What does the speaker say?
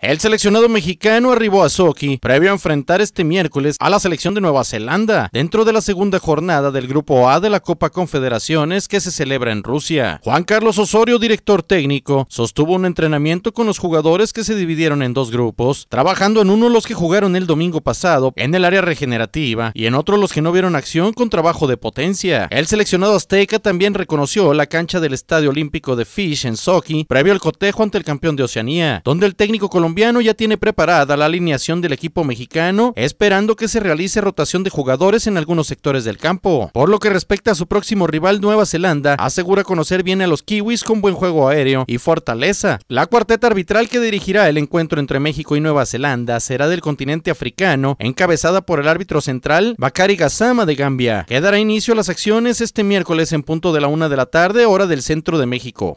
El seleccionado mexicano arribó a Sochi previo a enfrentar este miércoles a la selección de Nueva Zelanda dentro de la segunda jornada del Grupo A de la Copa Confederaciones que se celebra en Rusia. Juan Carlos Osorio, director técnico, sostuvo un entrenamiento con los jugadores que se dividieron en dos grupos, trabajando en uno los que jugaron el domingo pasado en el área regenerativa y en otro los que no vieron acción con trabajo de potencia. El seleccionado azteca también reconoció la cancha del Estadio Olímpico de Fish en Sochi previo al cotejo ante el campeón de Oceanía, donde el técnico colombiano colombiano ya tiene preparada la alineación del equipo mexicano, esperando que se realice rotación de jugadores en algunos sectores del campo. Por lo que respecta a su próximo rival Nueva Zelanda, asegura conocer bien a los kiwis con buen juego aéreo y fortaleza. La cuarteta arbitral que dirigirá el encuentro entre México y Nueva Zelanda será del continente africano, encabezada por el árbitro central Bakari Gazama de Gambia, que dará inicio a las acciones este miércoles en punto de la una de la tarde, hora del centro de México.